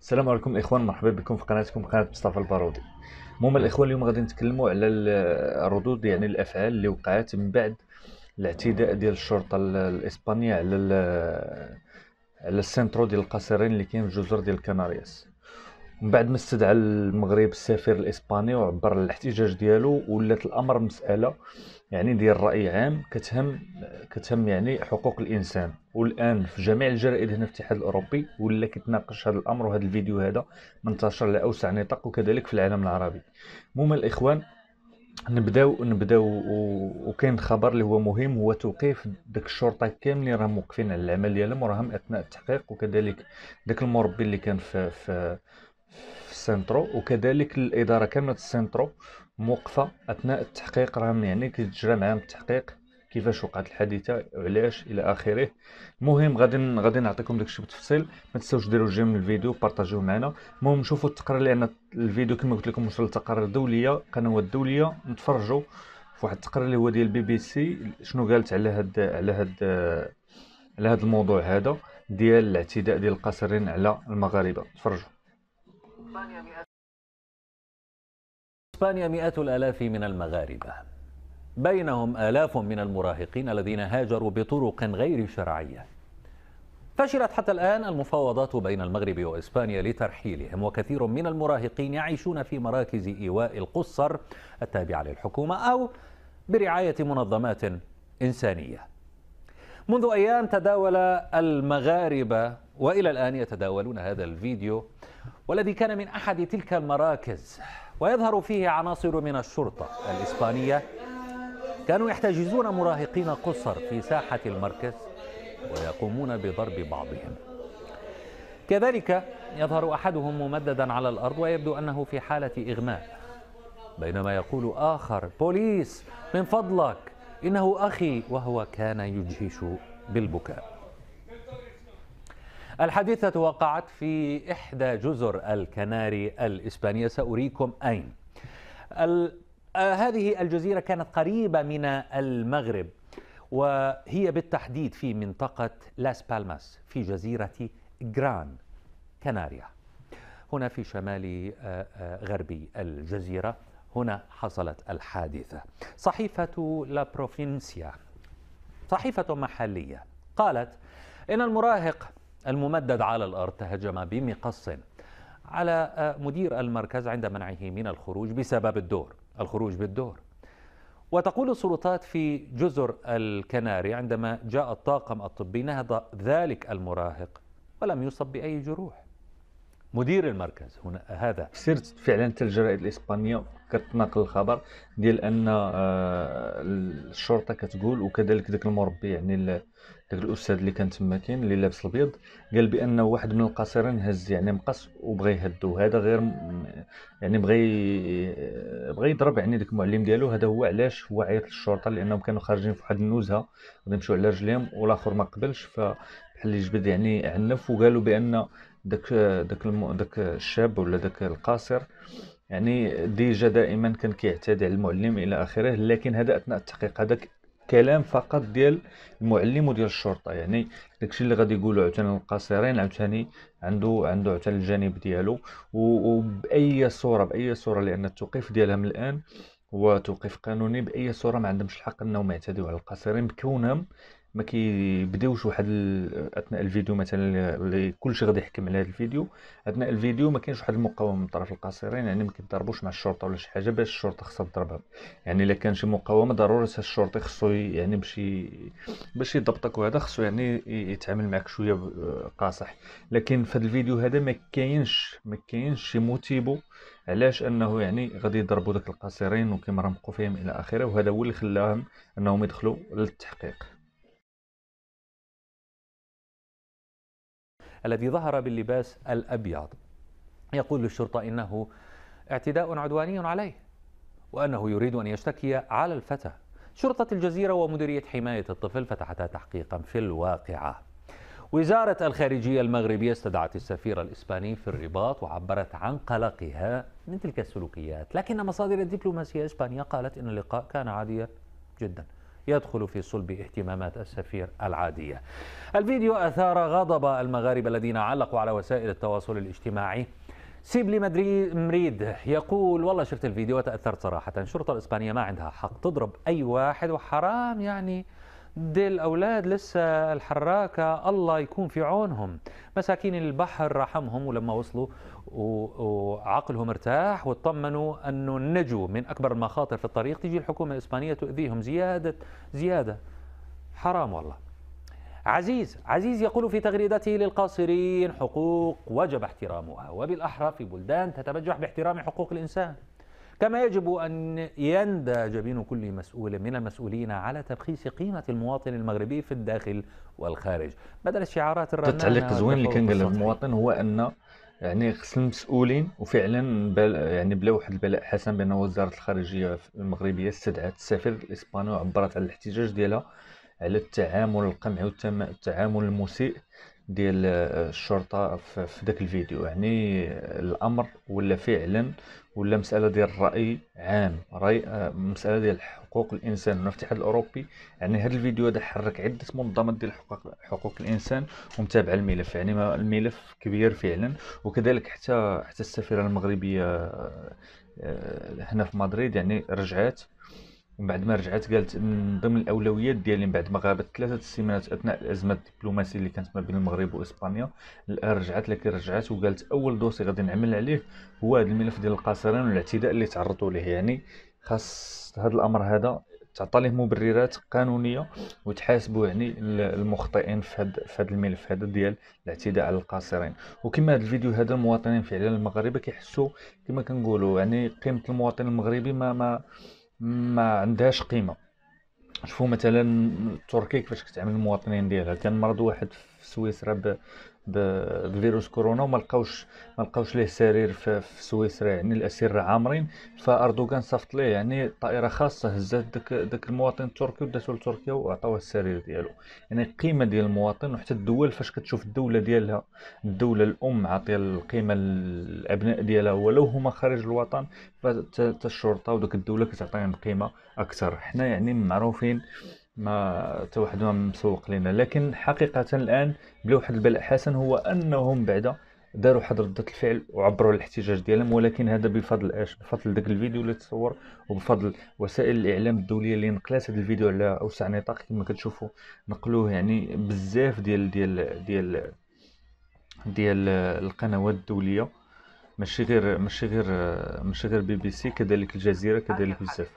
السلام عليكم الاخوان مرحبا بكم في قناتكم قناه مصطفى البارودي المهم الاخوان اليوم غادي نتكلموا على الردود يعني الافعال اللي وقعت من بعد الاعتداء ديال الشرطه الاسبانيه على على السنترو ديال القاصرين اللي كاين في جزر ديال كاناريس من بعد ما استدعى المغرب السفير الاسباني وعبر على الاحتجاج ديالو ولات الامر مساله يعني ديال راي عام كتهم كتهم يعني حقوق الانسان والان في جميع الجرائد هنا في الاتحاد الاوروبي ولا كيتناقش هذا الامر وهذا الفيديو هذا منتشر على اوسع نطاق وكذلك في العالم العربي المهم الاخوان نبداو نبداو وكاين خبر اللي هو مهم هو توقيف داك الشرطه كاملين راه موقفين على العمل ديالهم وراهم اثناء التحقيق وكذلك داك المربي اللي كان في في في السنترو وكذلك الاداره كامله السنترو موقفه اثناء التحقيق راهم يعني كيتجرى معاهم التحقيق كيفاش وقعت الحادثه وعلاش الى اخره المهم غادي غادي نعطيكم داكشي بالتفصيل ما تنساوش ديروا جيم للفيديو بارطاجيوه معنا المهم شوفوا التقرير لان الفيديو كما قلت لكم وصل لتقارير دوليه قنوات دوليه نتفرجوا في واحد التقرير اللي هو ديال بي بي سي شنو قالت على هاد على هاد على هاد الموضوع هذا ديال الاعتداء ديال القاصرين على المغاربه تفرجوا إسبانيا مئات الآلاف من المغاربة بينهم آلاف من المراهقين الذين هاجروا بطرق غير شرعية فشلت حتى الآن المفاوضات بين المغرب وإسبانيا لترحيلهم وكثير من المراهقين يعيشون في مراكز إيواء القصر التابعة للحكومة أو برعاية منظمات إنسانية منذ أيام تداول المغاربة وإلى الآن يتداولون هذا الفيديو والذي كان من أحد تلك المراكز ويظهر فيه عناصر من الشرطة الإسبانية كانوا يحتجزون مراهقين قصر في ساحة المركز ويقومون بضرب بعضهم كذلك يظهر أحدهم ممددا على الأرض ويبدو أنه في حالة إغماء بينما يقول آخر بوليس من فضلك إنه أخي وهو كان يجهش بالبكاء الحادثة وقعت في إحدى جزر الكناري الإسبانية سأريكم أين آه، هذه الجزيرة كانت قريبة من المغرب وهي بالتحديد في منطقة لاس بالماس في جزيرة جران كناريا هنا في شمال آه، آه، غربي الجزيرة هنا حصلت الحادثة صحيفة لا بروفينسيا صحيفة محلية قالت إن المراهق الممدد على الأرض تهجم بمقص على آه، مدير المركز عند منعه من الخروج بسبب الدور الخروج بالدور وتقول السلطات في جزر الكناري عندما جاء الطاقم الطبي نهض ذلك المراهق ولم يصب بأي جروح مدير المركز هنا هذا سرت فعلا حتى الجرائد الاسبانيه كتناقل الخبر ديال ان آه، الشرطه كتقول وكذلك ذاك المربي يعني ذاك الاستاذ اللي كان تما كاين اللي لابس البيض قال بان واحد من القاصرين هز يعني مقص وبغى يهدو هذا غير يعني بغى بغى يضرب يعني ذاك المعلم ديالو هذا هو علاش هو عيط للشرطه لانهم كانوا خارجين في واحد النزهه غادي يمشيو على رجليهم والاخر ما قبلش ف بحال اللي جبد يعني عنف وقالوا بان داك داك المو... داك الشاب ولا داك القاصر يعني ديجا دائما كان كيعتدي على المعلم الى اخره لكن هذا اثناء التحقيق هذا كلام فقط ديال المعلم وديال الشرطه يعني داكشي اللي غادي يقولوا عاوتاني القاصرين عاوتاني عنده عنده عاوتاني الجانب ديالو وباي صوره باي صوره لان التوقيف ديالهم الان هو توقيف قانوني باي صوره ما عندهمش الحق انهم يعتديو على القاصرين بكونهم ما كيبداوش واحد اثناء الفيديو مثلا اللي كلشي غادي يحكم على هذا الفيديو اثناء الفيديو ما كاينش واحد المقاومه من طرف القاصرين يعني ما كيضربوش مع الشرطه ولا شي حاجه باش الشرطه خصها تضربهم يعني الا كان شي مقاومه ضروري الشرطي خصو يعني باش باش يضبطك وهذا خصو يعني يتعامل معك شويه قاصح لكن في هذا الفيديو هذا ما كاينش ما كاينش شي موتيبو علاش انه يعني غادي يضربوا داك القاصرين وكيمرمقوا فيهم الى اخره وهذا هو اللي خلاهم انهم يدخلوا للتحقيق الذي ظهر باللباس الأبيض يقول للشرطة إنه اعتداء عدواني عليه وأنه يريد أن يشتكي على الفتى شرطة الجزيرة ومديرية حماية الطفل فتحتا تحقيقا في الواقعة وزارة الخارجية المغربية استدعت السفير الإسباني في الرباط وعبرت عن قلقها من تلك السلوكيات لكن مصادر الدبلوماسية الإسبانية قالت أن اللقاء كان عاديا جداً يدخل في صلب اهتمامات السفير العادية الفيديو أثار غضب المغاربة الذين علقوا على وسائل التواصل الاجتماعي سيب لي مدريد مريد يقول والله شفت الفيديو وتأثرت صراحة الشرطة الإسبانية ما عندها حق تضرب أي واحد وحرام يعني دي الأولاد لسه الحراكة الله يكون في عونهم مساكين البحر رحمهم ولما وصلوا وعقلهم ارتاح واطمنوا أنه نجوا من أكبر المخاطر في الطريق تيجي الحكومة الإسبانية تؤذيهم زيادة زيادة حرام والله عزيز عزيز يقول في تغريدته للقاصرين حقوق وجب احترامها وبالأحرى في بلدان تتبجح باحترام حقوق الإنسان كما يجب أن يندى جبين كل مسؤول من المسؤولين على ترخيص قيمة المواطن المغربي في الداخل والخارج بدل الشعارات الرنانة التعليق زوين اللي كان قال المواطن هو أن يعني خص المسؤولين وفعلا بل يعني بلا واحد البلاء حسن بان وزاره الخارجيه المغربيه استدعت السفير الاسباني وعبرت على الاحتجاج ديالها على التعامل القمعي والتعامل المسيء ديال آه، الشرطه في داك الفيديو يعني آه، الامر ولا فعلا ولا مساله ديال الراي عام راي آه، مساله ديال حقوق الانسان والاتحاد الاوروبي يعني هذا الفيديو هذا حرك عده منظمات ديال حقوق حقوق الانسان ومتابع الملف يعني الملف كبير فعلا وكذلك حتى حتى السفيره المغربيه هنا في مدريد يعني رجعت ومن بعد ما رجعت قالت من ضمن الاولويات ديالي من بعد ما غابت ثلاثه السيمانات اثناء الازمه الدبلوماسيه اللي كانت ما بين المغرب واسبانيا الان رجعت لكن رجعت وقالت اول دوسي غادي نعمل عليه هو هذا الملف ديال القاصرين والاعتداء اللي تعرضوا ليه يعني خاص هذا الامر هذا تعطى ليه مبررات قانونيه وتحاسبوا يعني المخطئين في هذا في هذا الملف هذا ديال الاعتداء على القاصرين وكما هذا الفيديو هذا المواطنين فعلا المغاربه كيحسوا كما كنقولوا يعني قيمه المواطن المغربي ما ما ما عندهاش قيمه شوفوا مثلا تركيا كيفاش كتعامل المواطنين ديالها كان مرض واحد في سويسرا بفيروس كورونا وما لقاوش ما لقاوش ليه سرير في, في سويسرا يعني الاسير عامرين فاردوغان صفط ليه يعني طائره خاصه هزات داك داك المواطن التركي وداتو لتركيا وعطاوه السرير ديالو يعني القيمه ديال المواطن وحتى الدول فاش كتشوف الدوله ديالها الدوله الام عاطيه القيمه الابناء ديالها ولو هما خارج الوطن فالشرطه وداك الدوله كتعطيهم قيمه اكثر حنا يعني معروفين ما توحد ما مسوق لنا لكن حقيقه الان بلا واحد البلاء حسن هو انهم بعد داروا واحد ردة الفعل وعبروا على الاحتجاج ديالهم ولكن هذا بفضل اش بفضل داك الفيديو اللي تصور وبفضل وسائل الاعلام الدوليه اللي نقلات هذا الفيديو على اوسع نطاق كما كتشوفوا نقلوه يعني بزاف ديال ديال ديال ديال القنوات الدوليه ماشي غير ماشي غير ماشي غير بي بي سي كذلك الجزيره كذلك بزاف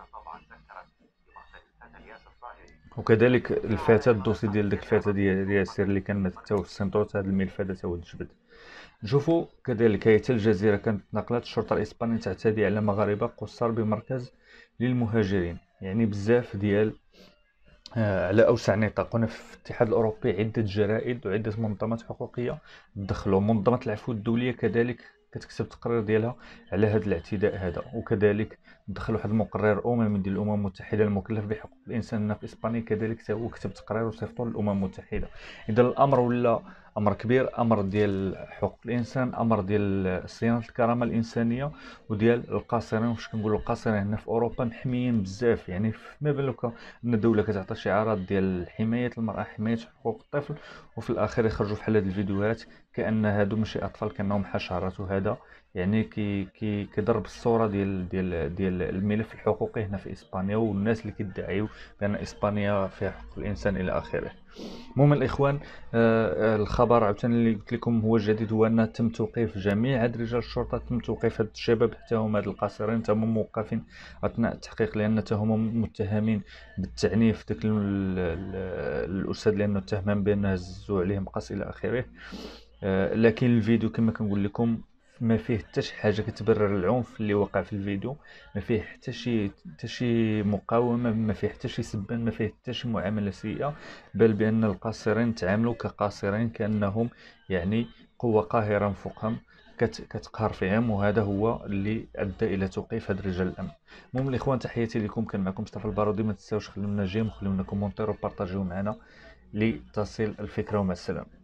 وكذلك الفتاه الدوسي ديال ديك الفتاه ديال ديال السير اللي كان تا في السنتور تاع هاد الملف تا هو تجبد نشوفو كذلك حتى الجزيره كانت نقلات الشرطه الاسبانيه تعتدي على مغاربه قصار بمركز للمهاجرين يعني بزاف ديال على آه، اوسع نطاق هنا في الاتحاد الاوروبي عده جرائد وعده منظمات حقوقيه دخلوا منظمه العفو الدوليه كذلك كتكتب التقرير ديالها على هذا الاعتداء هذا وكذلك دخل واحد المقرر امم ديال الامم المتحده المكلف بحقوق الانسان هنا في اسبانيا كذلك هو كتب تقرير وصيفطو للامم المتحده اذا الامر ولا امر كبير امر ديال حقوق الانسان امر ديال صيانه الكرامه الانسانيه وديال القاصرين واش كنقولوا القاصرين هنا في اوروبا محميين بزاف يعني ما بالك ان الدوله كتعطي شعارات ديال حمايه المراه حمايه حقوق الطفل وفي الاخر يخرجوا في حال هاد الفيديوهات كان هادو ماشي اطفال كانهم حشرات وهذا يعني كي كي كيضرب الصوره ديال ديال ديال الملف الحقوقي هنا في اسبانيا والناس اللي كيدعيو بان اسبانيا فيها حقوق الانسان الى اخره المهم الاخوان آه،, آه الخبر عاوتاني اللي قلت لكم هو جديد هو ان تم توقيف جميع هاد رجال الشرطه تم توقيف هاد الشباب حتى هما هاد القاصرين تم موقفين اثناء التحقيق لان هما متهمين بالتعنيف داك الاستاذ لانه اتهم بانه هزوا عليهم قص الى اخره آه لكن الفيديو كما كنقول لكم ما فيه حتى شي حاجه كتبرر العنف اللي وقع في الفيديو ما فيه حتى شي حتى شي مقاومه ما فيه حتى شي سبان ما فيه حتى شي معامله سيئه بل بان القاصرين تعاملوا كقاصرين كانهم يعني قوه قاهره فوقهم كتقهر فيهم وهذا هو اللي ادى الى توقيف هاد رجال الامن المهم الاخوان تحياتي لكم كان معكم مصطفى البارودي ما تنساوش خلونا جيم خلونا كومونتير وبارطاجيو معنا لتصل الفكره ومع السلامه